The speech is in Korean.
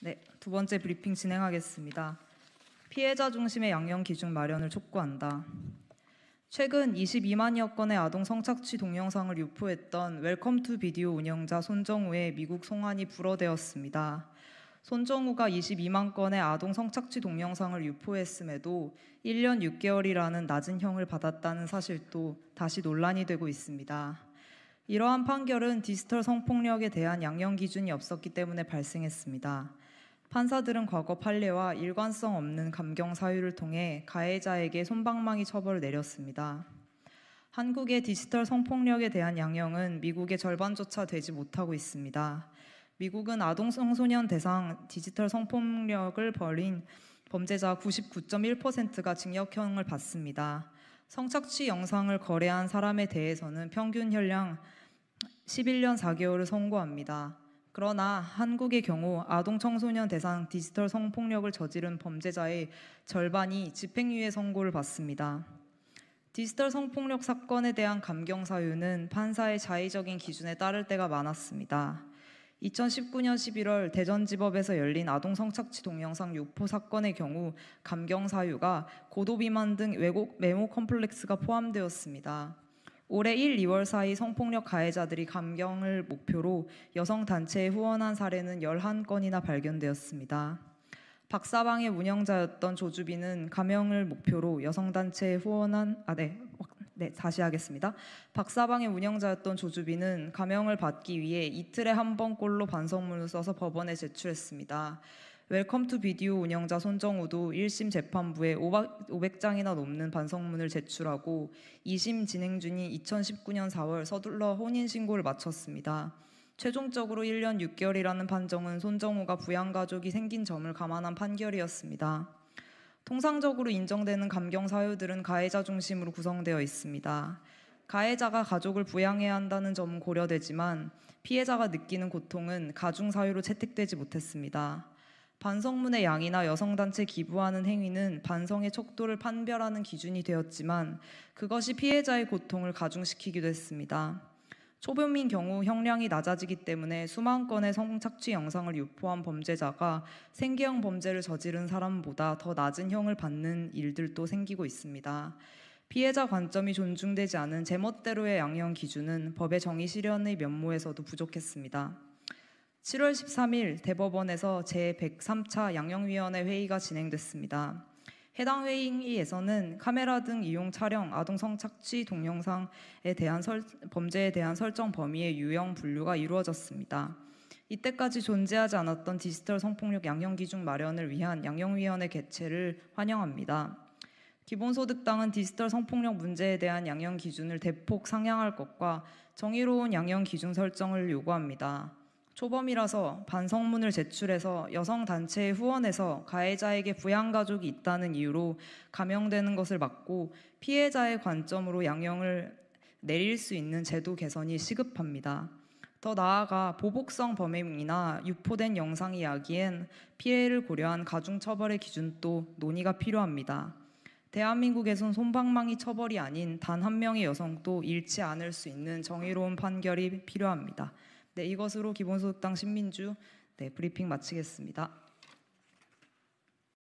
네, 두 번째 브리핑 진행하겠습니다. 피해자 중심의 양형 기준 마련을 촉구한다. 최근 22만여 건의 아동 성착취 동영상을 유포했던 웰컴 투 비디오 운영자 손정우의 미국 송환이 불어되었습니다. 손정우가 22만 건의 아동 성착취 동영상을 유포했음에도 1년 6개월이라는 낮은 형을 받았다는 사실도 다시 논란이 되고 있습니다. 이러한 판결은 디지털 성폭력에 대한 양형 기준이 없었기 때문에 발생했습니다. 판사들은 과거 판례와 일관성 없는 감경 사유를 통해 가해자에게 손방망이 처벌을 내렸습니다. 한국의 디지털 성폭력에 대한 양형은 미국의 절반조차 되지 못하고 있습니다. 미국은 아동 성소년 대상 디지털 성폭력을 벌인 범죄자 99.1%가 징역형을 받습니다. 성착취 영상을 거래한 사람에 대해서는 평균 혈량 11년 4개월을 선고합니다. 그러나 한국의 경우 아동 청소년 대상 디지털 성폭력을 저지른 범죄자의 절반이 집행유예 선고를 받습니다. 디지털 성폭력 사건에 대한 감경 사유는 판사의 자의적인 기준에 따를 때가 많았습니다. 2019년 11월 대전지법에서 열린 아동 성착취 동영상 유포 사건의 경우 감경 사유가 고도비만 등 왜곡 메모 컴플렉스가 포함되었습니다. 올해 1, 2월 사이 성폭력 가해자들이 감경을 목표로 여성 단체에 후원한 사례는 11건이나 발견되었습니다. 박사방의 운영자였던 조주빈은 감형을 목표로 여성 단체에 후원한 아 네. 네, 다시 하겠습니다. 박사방의 운영자였던 조주빈은 감형을 받기 위해 이틀에 한 번꼴로 반성문을 써서 법원에 제출했습니다. 웰컴 투 비디오 운영자 손정우도 1심 재판부에 500장이나 넘는 반성문을 제출하고 2심 진행 중인 2019년 4월 서둘러 혼인신고를 마쳤습니다. 최종적으로 1년 6개월이라는 판정은 손정우가 부양가족이 생긴 점을 감안한 판결이었습니다. 통상적으로 인정되는 감경 사유들은 가해자 중심으로 구성되어 있습니다. 가해자가 가족을 부양해야 한다는 점은 고려되지만 피해자가 느끼는 고통은 가중 사유로 채택되지 못했습니다. 반성문의 양이나 여성단체 기부하는 행위는 반성의 척도를 판별하는 기준이 되었지만 그것이 피해자의 고통을 가중시키기도 했습니다. 초범인 경우 형량이 낮아지기 때문에 수만 건의 성착취 영상을 유포한 범죄자가 생계형 범죄를 저지른 사람보다 더 낮은 형을 받는 일들도 생기고 있습니다. 피해자 관점이 존중되지 않은 제멋대로의 양형 기준은 법의 정의 실현의 면모에서도 부족했습니다. 7월 13일 대법원에서 제103차 양형위원회 회의가 진행됐습니다. 해당 회의에서는 카메라 등 이용 촬영, 아동 성착취 동영상에 대한 설, 범죄에 대한 설정 범위의 유형 분류가 이루어졌습니다. 이때까지 존재하지 않았던 디지털 성폭력 양형 기준 마련을 위한 양형위원회 개최를 환영합니다. 기본소득당은 디지털 성폭력 문제에 대한 양형 기준을 대폭 상향할 것과 정의로운 양형 기준 설정을 요구합니다. 초범이라서 반성문을 제출해서 여성 단체에 후원해서 가해자에게 부양 가족이 있다는 이유로 감형되는 것을 막고 피해자의 관점으로 양형을 내릴 수 있는 제도 개선이 시급합니다. 더 나아가 보복성 범행이나 유포된 영상 이야기엔 피해를 고려한 가중처벌의 기준도 논의가 필요합니다. 대한민국에선 손방망이 처벌이 아닌 단 한 명의 여성도 잃지 않을 수 있는 정의로운 판결이 필요합니다. 네, 이것으로 기본소득당 신민주 네, 브리핑 마치겠습니다.